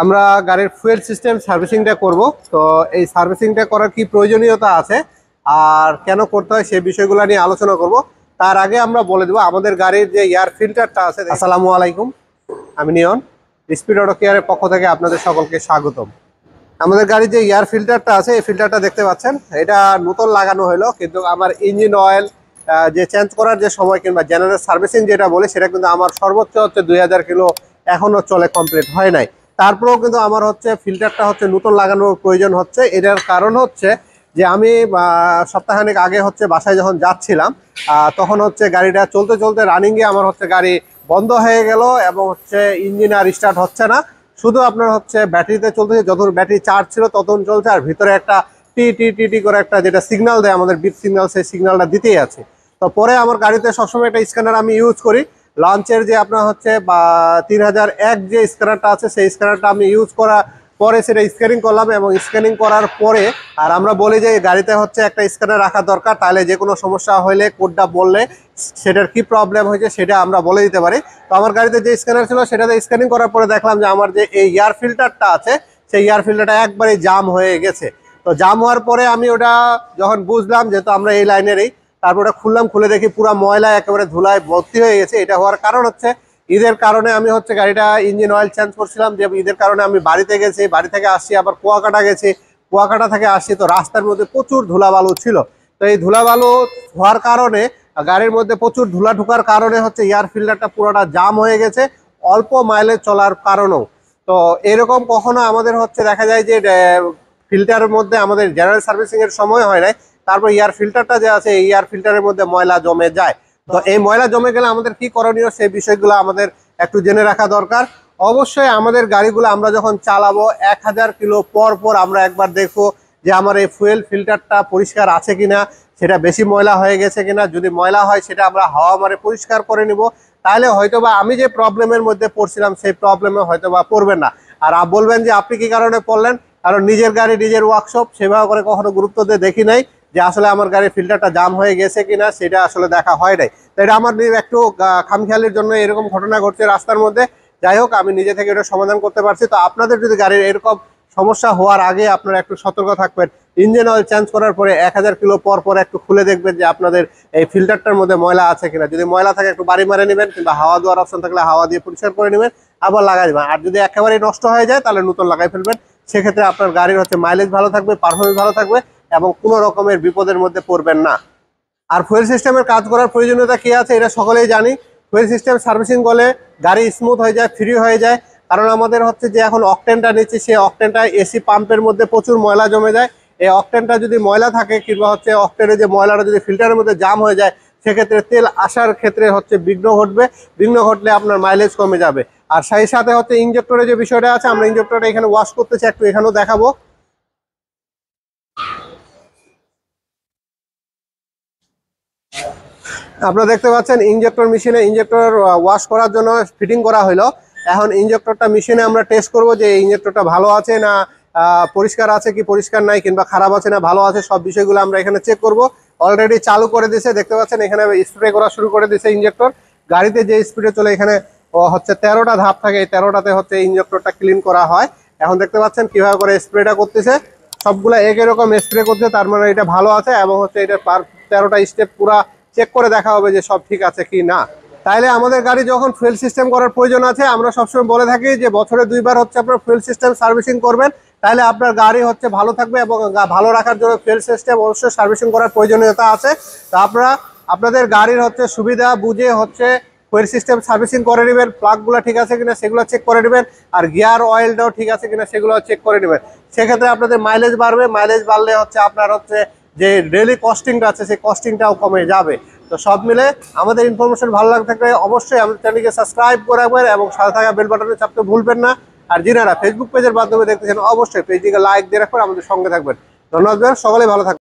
আমরা গাড়ির fuel system সার্ভিসিংটা করব তো এই সার্ভিসিংটা করার কি প্রয়োজনীয়তা আছে আর কেন করতে হয় সেই বিষয়গুলো নিয়ে আলোচনা করব তার আগে আমরা বলে দেবো আমাদের গাড়ির যে এয়ার ফিল্টারটা আছে আসসালামু আলাইকুম আমি নিয়ন স্পিড অটো কেয়ারের পক্ষ থেকে আপনাদের সকলকে স্বাগতম আমাদের গাড়ির যে এয়ার ফিল্টারটা আছে এই ফিল্টারটা দেখতে পাচ্ছেন এটা নতুন লাগানো হলো কিন্তু আমার ইঞ্জিন অয়েল যে চেঞ্জ করার যে সময় কিংবা জেনারেল সার্ভিসিং যেটা বলে সেটা কিন্তু আমার সর্বোচ্চ হচ্ছে দুই কিলো এখনও চলে কমপ্লিট হয় নাই তারপরেও কিন্তু আমার হচ্ছে ফিল্টারটা হচ্ছে নতুন লাগানোর প্রয়োজন হচ্ছে এটার কারণ হচ্ছে যে আমি সপ্তাহখানেক আগে হচ্ছে বাসায় যখন যাচ্ছিলাম তখন হচ্ছে গাড়িটা চলতে চলতে রানিংয়ে আমার হচ্ছে গাড়ি বন্ধ হয়ে গেল এবং হচ্ছে ইঞ্জিন আর স্টার্ট হচ্ছে না শুধু আপনার হচ্ছে ব্যাটারিতে চলতেছে যত ব্যাটারি চার্জ ছিল তত চলছে আর ভিতরে একটা টি টি টি টি করে একটা যেটা সিগনাল দেয় আমাদের বিপ সিগনাল সেই সিগনালটা দিতেই আছে তো পরে আমার গাড়িতে সবসময় একটা স্ক্যানার আমি ইউজ করি লঞ্চের যে আপনার হচ্ছে বা তিন হাজার এক যে স্ক্যানারটা আছে সেই স্ক্যানারটা আমি ইউজ করা পরে সেটা স্ক্যানিং করলাম এবং স্ক্যানিং করার পরে আর আমরা বলি যে গাড়িতে হচ্ছে একটা স্ক্যানার রাখা দরকার তাহলে যে কোনো সমস্যা হলে কোডটা বললে সেটার কি প্রবলেম হয়েছে সেটা আমরা বলে দিতে পারি তো আমার গাড়িতে যে স্ক্যানার ছিল সেটাতে স্ক্যানিং করার পরে দেখলাম যে আমার যে এই এয়ার ফিল্টারটা আছে সেই এয়ার ফিল্টারটা একবারেই জাম হয়ে গেছে তো জাম হওয়ার পরে আমি ওটা যখন বুঝলাম যেহেতু আমরা এই লাইনেরই তারপর ওটা খুললাম খুলে দেখি পুরো ময়লা একেবারে ধুলায় ভর্তি হয়ে গেছে এটা হওয়ার কারণ হচ্ছে ঈদের কারণে আমি হচ্ছে গাড়িটা ইঞ্জিন অয়েল চেঞ্জ করছিলাম যে ঈদের কারণে আমি বাড়িতে গেছি বাড়ি থেকে আসছি আবার কুয়াকাটা গেছি কুয়াকাটা থেকে আসছি তো রাস্তার মধ্যে প্রচুর ধুলাবালু ছিল তো এই ধুলাবালু হওয়ার কারণে গাড়ির মধ্যে প্রচুর ধুলা ঢুকার কারণে হচ্ছে এয়ার ফিল্টারটা পুরোটা জাম হয়ে গেছে অল্প মাইলেজ চলার কারণেও তো এরকম কখনো আমাদের হচ্ছে দেখা যায় যে ফিল্টারের মধ্যে আমাদের জেনারেল সার্ভিসিংয়ের সময় হয় নাই তারপর এয়ার ফিল্টারটা যে আছে এয়ার ফিল্টারের মধ্যে ময়লা জমে যায় তো এই ময়লা জমে গেলে আমাদের কি করণীয় সেই বিষয়গুলো আমাদের একটু জেনে রাখা দরকার অবশ্যই আমাদের গাড়িগুলো আমরা যখন চালাবো এক হাজার কিলো পর পর আমরা একবার দেখবো যে আমার এই ফুয়েল ফিল্টারটা পরিষ্কার আছে কিনা সেটা বেশি ময়লা হয়ে গেছে কিনা যদি ময়লা হয় সেটা আমরা হাওয়া মারে পরিষ্কার করে নিব তাহলে হয়তোবা আমি যে প্রবলেমের মধ্যে পড়ছিলাম সেই প্রবলেমে হয়তোবা পড়বেন না আর বলবেন যে আপনি কি কারণে পড়লেন কারণ নিজের গাড়ি নিজের ওয়ার্কশপ সেভাবে করে কখনো গুরুত্ব দিয়ে দেখি নাই যে আসলে আমার গাড়ির ফিল্টারটা জাম হয়ে গেছে কিনা সেটা আসলে দেখা হয় নাই তো এটা আমার একটু খামখেয়ালের জন্য এরকম ঘটনা ঘটছে রাস্তার মধ্যে যাই হোক আমি নিজে থেকে এটা সমাধান করতে পারছি তো আপনাদের যদি গাড়ির এরকম সমস্যা হওয়ার আগে আপনারা একটু সতর্ক থাকবেন ইঞ্জিন অয়েল চেঞ্জ করার পরে এক কিলো পর পর একটু খুলে দেখবেন যে আপনাদের এই ফিল্টারটার মধ্যে ময়লা আছে কিনা যদি ময়লা থাকে একটু বাড়ি মারে নেবেন কিংবা হাওয়া দেওয়ার অপশন থাকলে হাওয়া দিয়ে পরিষ্কার করে নেবেন আবার লাগাই দেবেন আর যদি একেবারেই নষ্ট হয়ে যায় তাহলে নতুন লাগাই ফেলবেন সেক্ষেত্রে আপনার গাড়ির হচ্ছে মাইলেজ ভালো থাকবে পারফরমেন্স ভালো থাকবে এবং কোনো রকমের বিপদের মধ্যে পড়বেন না আর ফুয়েল সিস্টেমের কাজ করার প্রয়োজনীয়তা কী আছে এটা সকলেই জানি ফুয়েল সিস্টেম সার্ভিসিং করলে গাড়ি স্মুথ হয়ে যায় ফ্রি হয়ে যায় কারণ আমাদের হচ্ছে যে এখন অকটেনটা নিচ্ছে সেই অকটেনটা এসি পাম্পের মধ্যে প্রচুর ময়লা জমে যায় এই অকটেনটা যদি ময়লা থাকে কিংবা হচ্ছে অকটেনে যে ময়লাটা যদি ফিল্টারের মধ্যে জাম হয়ে যায় সেক্ষেত্রে তেল আসার ক্ষেত্রে হচ্ছে বিঘ্ন ঘটবে বিঘ্ন ঘটলে আপনার মাইলেজ কমে যাবে আর সেই সাথে হচ্ছে ইঞ্জেক্টরের যে বিষয়টা আছে আমরা ইঞ্জেক্টরটা এখানে ওয়াশ করতেছি একটু এখানেও দেখাবো আপনারা দেখতে পাচ্ছেন ইঞ্জেক্টর মেশিনে ইঞ্জেক্টর ওয়াশ করার জন্য ফিটিং করা হলো এখন ইঞ্জেক্টরটা মেশিনে আমরা টেস্ট করব যে ইঞ্জেক্টরটা ভালো আছে না পরিষ্কার আছে কি পরিষ্কার নাই কিংবা খারাপ আছে না ভালো আছে সব বিষয়গুলো আমরা এখানে চেক করব অলরেডি চালু করে দিয়েছে দেখতে পাচ্ছেন এখানে স্প্রে করা শুরু করে দিয়েছে ইঞ্জেক্টর গাড়িতে যে স্পিডে চলে এখানে হচ্ছে তেরোটা ধাপ থাকে এই তেরোটাতে হচ্ছে ইঞ্জেক্টরটা ক্লিন করা হয় এখন দেখতে পাচ্ছেন কিভাবে করে স্প্রেটা করতেছে সবগুলো একই রকম স্প্রে করছে তার মানে এটা ভালো আছে এবং হচ্ছে এটা পার তেরোটা স্টেপ পুরা চেক করে দেখা হবে যে সব ঠিক আছে কি না তাহলে আমাদের গাড়ি যখন ফুয়েল সিস্টেম করার প্রয়োজন আছে আমরা সবসময় বলে থাকি যে বছরে দুইবার হচ্ছে আপনার ফুয়েল সিস্টেম সার্ভিসিং করবেন তাহলে আপনার গাড়ি হচ্ছে ভালো থাকবে এবং ভালো রাখার জন্য ফুয়েল সিস্টেম অবশ্যই সার্ভিসিং করার প্রয়োজনীয়তা আছে তা আপনারা আপনাদের গাড়ির হচ্ছে সুবিধা বুঝে হচ্ছে ফুয়েল সিস্টেম সার্ভিসিং করে নেবেন প্লাগগুলো ঠিক আছে কিনা সেগুলো চেক করে নেবেন আর গিয়ার অয়েলটাও ঠিক আছে কিনা সেগুলো চেক করে নেবেন সেক্ষেত্রে আপনাদের মাইলেজ বাড়বে মাইলেজ বাড়লে হচ্ছে আপনার হচ্ছে যে ডেলি কস্টিংটা আছে সেই কস্টিংটাও কমে যাবে তো সব মিলে আমাদের ইনফরমেশন ভালো লাগে থাকলে অবশ্যই আমাদের চ্যানেলকে সাবস্ক্রাইব করে রাখবেন এবং সাথে থাকা বেল বাটনে চাপতে ভুলবেন না আর যিনারা ফেসবুক পেজের মাধ্যমে দেখতেছেন অবশ্যই পেজটিকে লাইক দিয়ে রাখবেন আমাদের সঙ্গে থাকবেন ধন্যবাদ সকালে ভালো থাকবেন